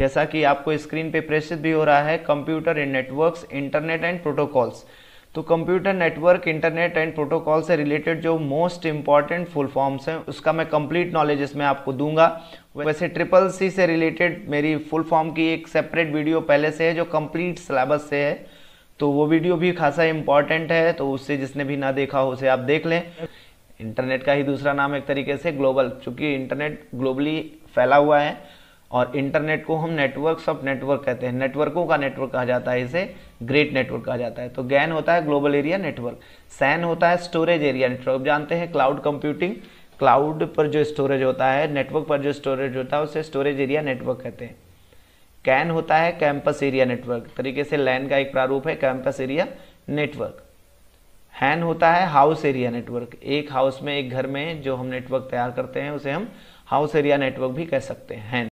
जैसा कि आपको स्क्रीन पे प्रेषित भी हो रहा है computer in networks internet and protocols तो computer network internet and protocol से रिलेटेड जो मोस्ट इंपॉर्टेंट फुल फॉर्म्स हैं उसका मैं कंप्लीट नॉलेज इसमें आपको दूंगा वैसे ट्रिपल सी से रिलेटेड मेरी फुल फॉर्म की एक सेपरेट वीडियो पहले से है जो कंप्लीट सिलेबस से है तो वो वीडियो भी खासा इंपॉर्टेंट है तो उससे जिसने भी ना देखा हो उसे आप देख लें इंटरनेट का ही दूसरा नाम एक तरीके से ग्लोबल चूंकि इंटरनेट ग्लोबली फैला हुआ है और इंटरनेट को हम नेटवर्क सब नेटवर्क कहते हैं नेटवर्कों का नेटवर्क कहा जाता है इसे ग्रेट नेटवर्क कहा जाता है तो गैन होता है ग्लोबल एरिया नेटवर्क सैन होता है स्टोरेज एरिया नेटवर्क जानते हैं क्लाउड कंप्यूटिंग क्लाउड पर जो स्टोरेज होता है नेटवर्क पर जो स्टोरेज होता है उसे स्टोरेज एरिया नेटवर्क कहते हैं कैन होता है कैंपस एरिया नेटवर्क तरीके से लैन का एक प्रारूप है कैंपस एरिया नेटवर्क हैन होता है हाउस एरिया नेटवर्क एक हाउस में एक घर में जो हम नेटवर्क तैयार करते हैं उसे हम हाउस एरिया नेटवर्क भी कह सकते हैं